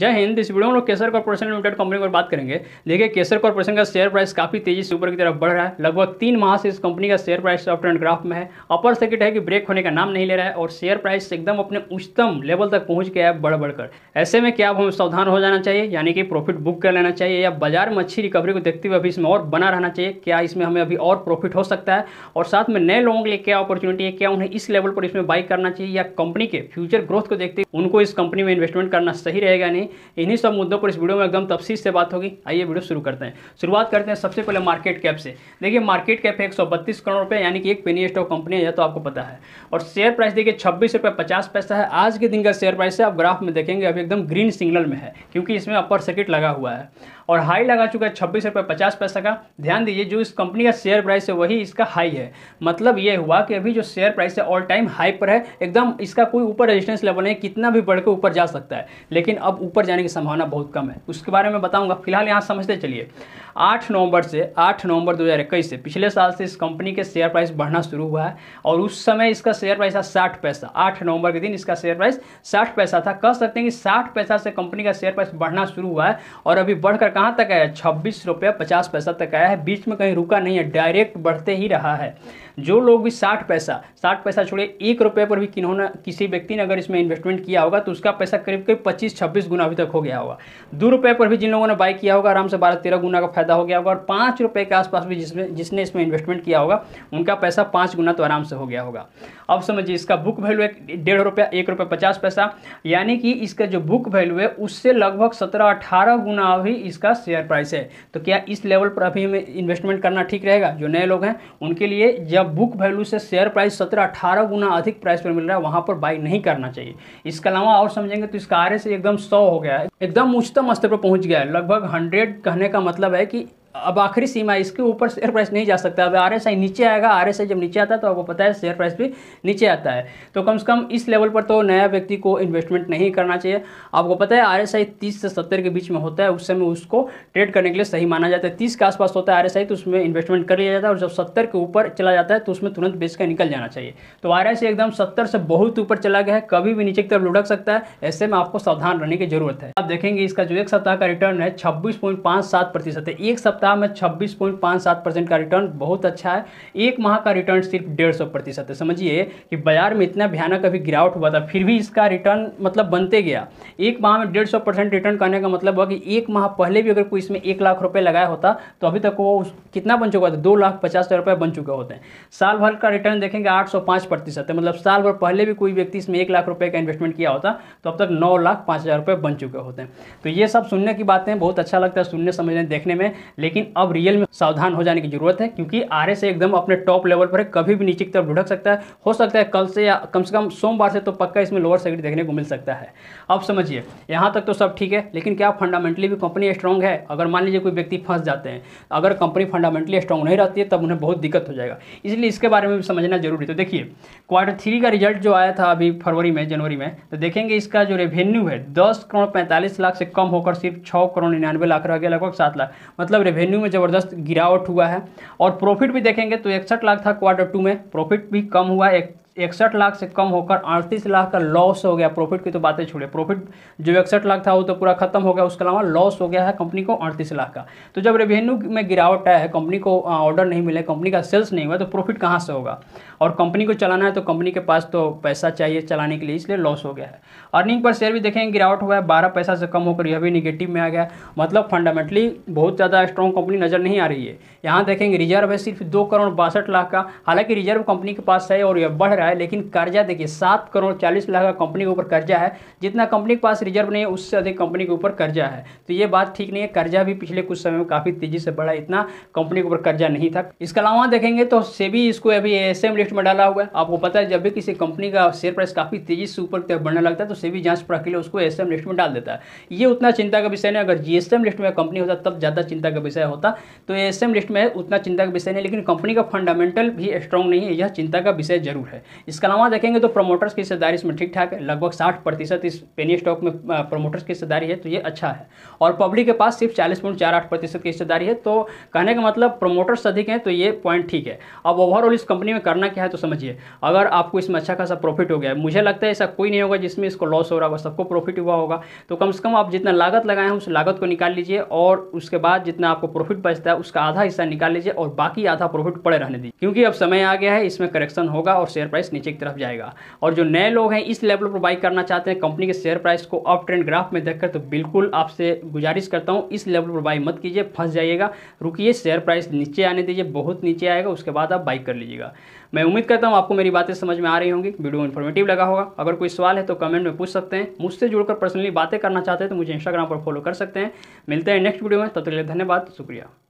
जय हिंद इस वीडियो में लोग केसर कॉर्पोरेशन लिमिटेड कंपनी पर बात करेंगे देखिए केसर कॉर्पोरेशन का शेयर प्राइस काफ़ी तेजी से ऊपर की तरफ बढ़ रहा है लगभग तीन माह से इस कंपनी का share price up trend graph में है अपर सर्किट है कि ब्रेक होने का नाम नहीं ले रहा है और शेयर प्राइस एकदम अपने उच्चतम लेवल तक पहुंच गया है बढ़ बढ़कर ऐसे में क्या हमें सावधान हो जाना चाहिए यानी कि प्रॉफिट बुक कर लेना चाहिए या बाजार में अच्छी रिकवरी को देखते हुए अभी इसमें और बना रहना चाहिए क्या इसमें हमें अभी और प्रॉफिट हो सकता है और साथ में नए लोगों के लिए क्या अपॉर्चुनिटी है क्या उन्हें इस लेवल पर इसमें बाई करना चाहिए या कंपनी के फ्यूचर ग्रोथ को देखते उनको इस कंपनी में इन्वेस्टमेंट करना सही रहेगा नहीं इन्हीं सब मुद्दों पर इस वीडियो में एकदम तफसी से बात होगी आइए वीडियो शुरू करते हैं शुरुआत करते हैं सबसे पहले मार्केट कैप से देखिए मार्केट कैप है एक करोड़ रुपये यानी कि एक पेनी स्टॉक कंपनी है यह तो आपको पता है और शेयर प्राइस देखिए छब्बीस रुपये पचास पैसा है आज के दिन का शेयर प्राइस है आप ग्राफ में देखेंगे अभी एकदम ग्रीन सिग्नल में है क्योंकि इसमें अपर सर्किट लगा हुआ है और हाई लगा चुका है छब्बीस रुपये पचास पैसा का ध्यान दीजिए जो इस कंपनी का शेयर प्राइस है वही इसका हाई है मतलब ये हुआ कि अभी जो शेयर प्राइस है ऑल टाइम हाई पर है एकदम इसका कोई ऊपर रेजिस्टेंस लेवल नहीं कितना भी बढ़ के ऊपर जा सकता है लेकिन अब ऊपर जाने की संभावना बहुत कम है उसके बारे में बताऊँगा फिलहाल यहाँ समझते चलिए आठ नवंबर से आठ नवंबर 2021 से पिछले साल से इस कंपनी के शेयर प्राइस बढ़ना शुरू हुआ है और उस समय इसका शेयर प्राइस था साठ पैसा आठ नवंबर के दिन इसका शेयर प्राइस साठ पैसा था कह सकते हैं कि साठ पैसा से कंपनी का शेयर प्राइस बढ़ना शुरू हुआ है और अभी बढ़कर कहाँ तक आया छब्बीस रुपये पचास पैसा तक आया है बीच में कहीं रुका नहीं है डायरेक्ट बढ़ते ही रहा है जो लोग भी साठ पैसा साठ पैसा छोड़े एक रुपये पर भी किन्होंने किसी व्यक्ति ने अगर इसमें इन्वेस्टमेंट किया होगा तो उसका पैसा करीब करीब पच्चीस छब्बीस गुना अभी तक हो गया होगा दो रुपये पर भी जिन लोगों ने बाय किया होगा आराम से बारह तेरह गुना का फ़ायदा हो गया होगा और पाँच रुपये के आसपास भी जिसमें जिसने इसमें इन्वेस्टमेंट किया होगा उनका पैसा पाँच गुना तो आराम से हो गया होगा अब समझिए इसका बुक वैल्यू एक डेढ़ रुपया एक रुपये पचास पैसा यानी कि इसका जो बुक वैल्यू है उससे लगभग सत्रह अठारह गुना अभी इसका शेयर प्राइस है तो क्या इस लेवल पर अभी हमें इन्वेस्टमेंट करना ठीक रहेगा जो नए लोग हैं उनके लिए जब बुक वैल्यू से शेयर प्राइस सत्रह अठारह गुना अधिक प्राइस पर मिल रहा है वहाँ पर बाई नहीं करना चाहिए इसके अलावा और समझेंगे तो इसका आर एकदम सौ हो गया है एकदम उच्चतम स्तर पर पहुँच गया है लगभग हंड्रेड कहने का मतलब है aquí अब आखिरी सीमा है इसके ऊपर शेयर प्राइस नहीं जा सकता अब आर एस आई नीचे आएगा आर एस आई जब नीचे आता है तो आपको पता है शेयर प्राइस भी नीचे आता है तो कम से कम इस लेवल पर तो नया व्यक्ति को इन्वेस्टमेंट नहीं करना चाहिए आपको पता है आर एस आई तीस से सत्तर के बीच में होता है उस समय उसको ट्रेड करने के लिए सही माना जाता है तीस के आसपास होता है आर एस आई तो उसमें इन्वेस्टमेंट कर लिया जाता है और जब सत्तर के ऊपर चला जाता है तो उसमें तुरंत बेच कर निकल जाना चाहिए तो आर एस आई एकदम सत्तर से बहुत ऊपर चला गया है कभी भी नीचे की तरफ लुढ़क सकता है ऐसे में आपको सावधान रहने की जरूरत है आप देखेंगे इसका जो एक सप्ताह का रिटर्न है छब्बीस पॉइंट पांच सात प्रतिशत है एक सप्ताह सप्ताह में 26.57 परसेंट का रिटर्न बहुत अच्छा है एक माह का रिटर्न सिर्फ डेढ़ सौ प्रतिशत है समझिए कि बाजार में इतना भयानक अभी गिरावट हुआ था फिर भी इसका रिटर्न मतलब बनते गया एक माह में डेढ़ सौ परसेंट रिटर्न करने का मतलब हुआ कि एक माह पहले भी अगर कोई इसमें एक लाख रुपये लगाया होता तो अभी तक वो कितना बन चुका था दो लाख पचास हज़ार रुपये बन चुके होते हैं साल भर का रिटर्न देखेंगे आठ सौ पाँच प्रतिशत है मतलब साल भर पहले भी कोई व्यक्ति इसमें एक लाख रुपये का इन्वेस्टमेंट किया होता तो अब तक नौ लाख पाँच हज़ार रुपये बन चुके होते हैं तो ये सब सुनने की बातें बहुत अच्छा लगता है सुनने समझने देखने में लेकिन लेकिन अब रियल में सावधान हो जाने की जरूरत है क्योंकि आर एकदम अपने टॉप लेवल पर कभी भी नीचे की तरफ ढुढ़क सकता है हो सकता है कल से या कम से कम सोमवार से तो पक्का इसमें लोअर सेकेंडरी देखने को मिल सकता है अब समझिए यहाँ तक तो सब ठीक है लेकिन क्या फंडामेंटली भी कंपनी स्ट्रॉन्ग है अगर मान लीजिए कोई व्यक्ति फंस जाते हैं अगर कंपनी फंडामेंटली स्ट्रॉन्ग नहीं रहती है तब उन्हें बहुत दिक्कत हो जाएगा इसलिए इसके बारे में भी समझना जरूरी तो देखिए क्वार्टर थ्री का रिजल्ट जो आया था अभी फरवरी में जनवरी में तो देखेंगे इसका जो रेवेन्यू है दस करोड़ पैंतालीस लाख से कम होकर सिर्फ छः करोड़ निन्यानवे लाख रह गया लगभग सात लाख मतलब रेवेन्यू रेवेन्यू में ज़बरदस्त गिरावट हुआ है और प्रॉफिट भी देखेंगे तो इकसठ लाख था क्वार्टर टू में प्रॉफिट भी कम हुआ एक इकसठ लाख से कम होकर अड़तीस लाख का लॉस हो गया प्रॉफिट की तो बातें छोड़े प्रॉफिट जो इकसठ लाख था वो तो पूरा खत्म हो गया उसके अलावा लॉस हो गया है कंपनी को अड़तीस लाख का तो जब रेवेन्यू में गिरावट आया है कंपनी को ऑर्डर नहीं मिले कंपनी का सेल्स नहीं हुआ तो प्रॉफिट कहाँ से होगा और कंपनी को चलाना है तो कंपनी के पास तो पैसा चाहिए चलाने के लिए इसलिए लॉस हो गया है अर्निंग पर शेयर भी देखेंगे गिरावट हुआ है बारह पैसा से कम होकर यह भी निगेटिव में आ गया मतलब फंडामेंटली बहुत ज़्यादा स्ट्रॉन्ग कंपनी नज़र नहीं आ रही है यहाँ देखेंगे रिजर्व है सिर्फ दो करोड़ बासठ लाख का हालांकि रिजर्व कंपनी के पास है और यह बढ़ है लेकिन कर्जा देखिए सात करोड़ चालीस लाख का कंपनी के ऊपर कर्जा है जितना कंपनी के पास रिजर्व नहीं है उससे अधिक कंपनी के ऊपर कर्जा है तो ये बात ठीक नहीं है कर्जा भी पिछले कुछ समय में काफ़ी तेज़ी से बढ़ा इतना कंपनी के ऊपर कर्जा नहीं था इसके अलावा देखेंगे तो सेबी इसको अभी ए लिस्ट में डाला हुआ है आपको पता है जब भी किसी कंपनी का शेयर प्राइस काफ़ी तेज़ी से ऊपर तरफ बढ़ने लगता है तो सेबी जांच प्रक्रिया उसको एस लिस्ट में डाल देता है ये उतना चिंता का विषय नहीं अगर जीएसएम लिस्ट में कंपनी होता तब ज़्यादा चिंता का विषय होता तो ए लिस्ट में उतना चिंता का विषय नहीं लेकिन कंपनी का फंडामेंटल भी स्ट्रॉन्ग नहीं है यह चिंता का विषय जरूर है इसके अलावा देखेंगे तो प्रमोटर्स की हिस्सेदारी इसमें ठीक ठाक है लगभग साठ प्रतिशत इस पेनी स्टॉक में प्रमोटर्स की हिस्सेदारी है तो ये अच्छा है और पब्लिक के पास सिर्फ चालीस पॉइंट चार आठ प्रतिशत की हिस्सेदारी है तो कहने का मतलब प्रमोटर्स अधिक हैं तो ये पॉइंट ठीक है अब ओवरऑल इस कंपनी में करना क्या है तो समझिए अगर आपको इसमें अच्छा खासा प्रॉफिट हो गया मुझे लगता है ऐसा कोई नहीं होगा जिसमें इसको लॉस हो रहा होगा सबको प्रॉफिट हुआ होगा तो कम से कम आप जितना लागत लगाए हैं उस लागत को निकाल लीजिए और उसके बाद जितना आपको प्रॉफिट बचता है उसका आधा हिस्सा निकाल लीजिए और बाकी आधा प्रॉफिट पड़े रहने दीजिए क्योंकि अब समय आ गया है इसमें करेक्शन होगा और शेयर प्राइस प्राइस नीचे की तरफ जाएगा और जो नए लोग हैं इस लेवल पर बाई करना चाहते हैं कंपनी के शेयर प्राइस को अप ट्रेंड ग्राफ में देखकर तो बिल्कुल आपसे गुजारिश करता हूँ इस लेवल पर बाई मत कीजिए फंस जाइएगा रुकिए शेयर प्राइस नीचे आने दीजिए बहुत नीचे आएगा उसके बाद आप बाई कर लीजिएगा मैं उम्मीद करता हूँ आपको मेरी बातें समझ में आ रही होंगी वीडियो इन्फॉर्मेटिव लगा होगा अगर कोई सवाल है तो कमेंट में पूछ सकते हैं मुझसे जुड़कर पर्सनली बातें करना चाहते हैं तो मुझे इंस्टाग्राम पर फॉलो कर सकते हैं मिलते हैं नेक्स्ट वीडियो में तब तक के लिए धन्यवाद शुक्रिया